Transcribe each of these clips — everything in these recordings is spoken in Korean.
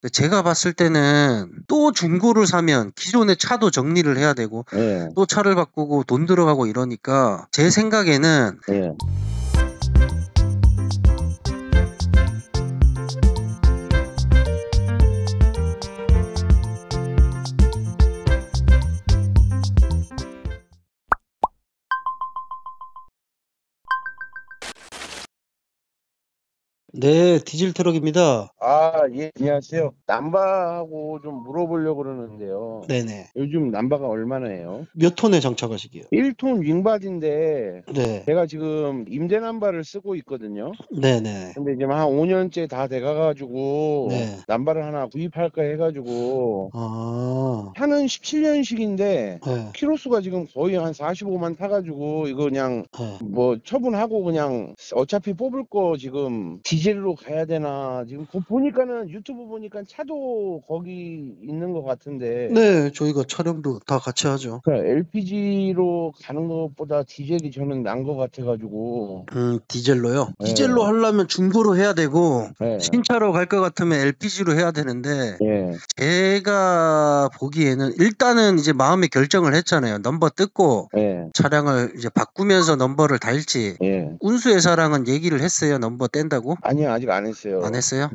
그 제가 봤을 때는 또 중고를 사면 기존의 차도 정리를 해야 되고 예. 또 차를 바꾸고 돈 들어가고 이러니까 제 생각에는 예. 네, 디젤 트럭입니다. 아, 예, 안녕하세요. 남바하고 좀 물어보려고 그러는데요. 네네. 요즘 남바가 얼마나 해요? 몇 톤에 장착하시게요? 1톤 윙바디인데 네. 제가 지금 임대 남바를 쓰고 있거든요. 네네. 근데 이제 한 5년째 다 돼가가지고 네. 남바를 하나 구입할까 해가지고 아. 차는 17년식인데 네. 키로수가 지금 거의 한 45만 타가지고 이거 그냥 네. 뭐 처분하고 그냥 어차피 뽑을 거 지금 디젤 이길로 가야 되나 지금 보니까는 유튜브 보니까 차도 거기 있는 것 같은데 네, 저희가 촬영도 다 같이 하죠. 그러니까 LPG로 가는 것보다 디젤이 저는 난 것 같아가지고 음, 디젤로요. 네. 디젤로 하려면 중고로 해야 되고 네. 신차로 갈 것 같으면 LPG로 해야 되는데 네. 제가 보기에는 일단은 이제 마음의 결정을 했잖아요. 넘버 뜯고 네. 차량을 이제 바꾸면서 넘버를 달지 네. 운수의사랑은 얘기를 했어요. 넘버 뗀다고. 아니 아니요, 아직 안 했어요. 안 했어요?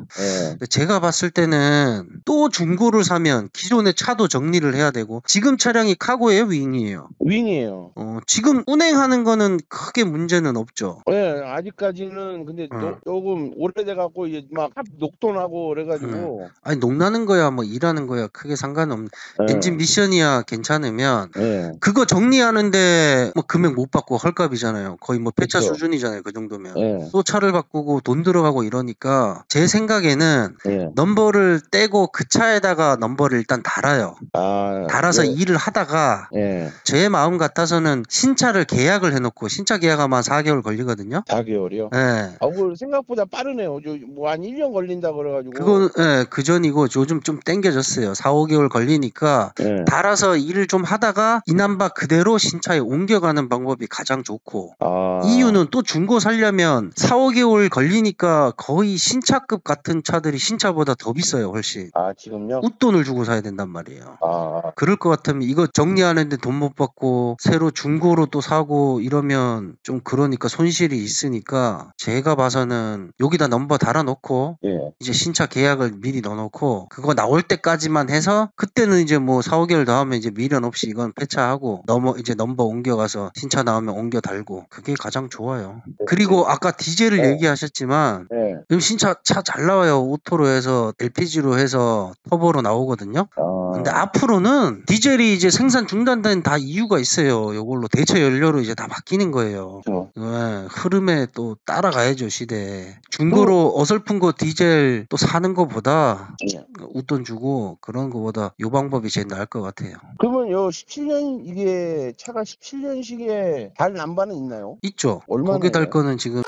네. 제가 봤을 때는 또 중고를 사면 기존의 차도 정리를 해야 되고 지금 차량이 카고예요, 윙이에요? 윙이에요. 어, 지금 운행하는 거는 크게 문제는 없죠. 네, 아직까지는 근데 어. 노, 조금 오래돼 갖고 이제 막 녹돈하고 그래가지고. 네. 아니 녹나는 거야, 뭐 일하는 거야 크게 상관없는. 네. 엔진 미션이야 괜찮으면 네. 그거 정리하는데 뭐 금액 못 받고 헐값이잖아요. 거의 뭐 폐차 그렇죠. 수준이잖아요, 그 정도면. 네. 또 차를 바꾸고 돈 들어가고. 하고 이러니까 제 음. 생각에는 예. 넘버를 떼고 그 차에다가 넘버를 일단 달아요. 아, 달아서 예. 일을 하다가 예. 제 마음 같아서는 신차를 계약을 해놓고 신차 계약하면 4개월 걸리거든요. 4개월이요? 네. 예. 아, 생각보다 빠르네요. 뭐한 1년 걸린다 그래가지고. 그건 예, 그 전이고 요즘 좀 땡겨졌어요. 4, 5개월 걸리니까 예. 달아서 일을 좀 하다가 이남바 그대로 신차에 옮겨가는 방법이 가장 좋고 아. 이유는 또 중고 살려면 4, 5개월 걸리니까 거의 신차급 같은 차들이 신차보다 더 비싸요, 훨씬. 아, 지금요? 웃돈을 주고 사야 된단 말이에요. 아. 그럴 것 같으면 이거 정리하는데 돈 못 받고 새로 중고로 또 사고 이러면 좀 그러니까 손실이 있으니까 제가 봐서는 여기다 넘버 달아놓고 예. 이제 신차 계약을 미리 넣어놓고 그거 나올 때까지만 해서 그때는 이제 뭐 4, 5개월 더 하면 이제 미련 없이 이건 폐차하고 넘어 이제 넘버 옮겨가서 신차 나오면 옮겨 달고 그게 가장 좋아요. 네. 그리고 아까 디젤을 네. 얘기하셨지만 보면 음. 네. 요즘 차차 잘 나와요. 오토로 해서 LPG로 해서 터보로 나오거든요. 아... 근데 앞으로는 디젤이 이제 생산 중단된 다 이유가 있어요. 이걸로 대체 연료로 이제 다 바뀌는 거예요. 그 네, 흐름에 또 따라가야죠 시대. 중고로 또... 음. 어설픈 거 디젤 또 사는 거보다 네. 웃돈 주고 그런 거보다 요 방법이 제일 나을 것 같아요. 그러면 요 17년 이게 차가 17년식에 달남바는 있나요? 있죠. 얼마나 거기달 거는 지금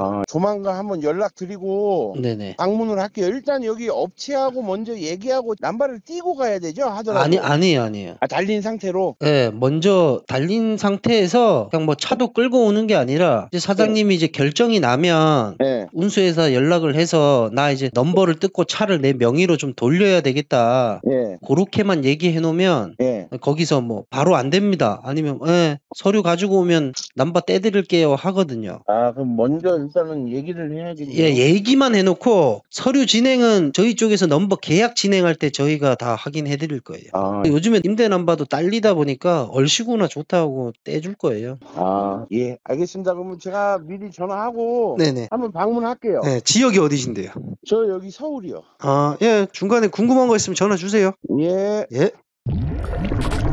아, 조만간 한번 연락드리고 네네. 방문을 할게요. 일단 여기 업체하고 먼저 얘기하고 남발을 띄고 가야 되죠? 하더라도. 아니 아니에요 아니에요. 아, 달린 상태로? 네, 먼저 달린 상태에서 그냥 뭐 차도 끌고 오는 게 아니라 이제 사장님이 이제 결정이 나면 네. 운수회사 연락을 해서 나 이제 넘버를 뜯고 차를 내 명의로 좀 돌려야 되겠다. 예. 그렇게만 얘기해 놓으면 예. 거기서 뭐 바로 안 됩니다. 아니면 예, 서류 가지고 오면 남바 떼드릴게요 하거든요. 아, 그럼 먼저 일단은 얘기를 해야겠네요. 예, 얘기만 해놓고 서류 진행은 저희 쪽에서 넘버 계약 진행할 때 저희가 다 확인해 드릴 거예요. 아, 요즘에 임대남바도 딸리다 보니까 얼씨구나 좋다고 떼줄 거예요. 아, 예, 알겠습니다. 그러면 제가 미리 전화하고 네네. 한번 방문할게요. 네, 지역이 어디신데요? 저 여기 서울이요. 아, 예, 중간에 궁금한 거 있으면 전화 주세요. 예. 예.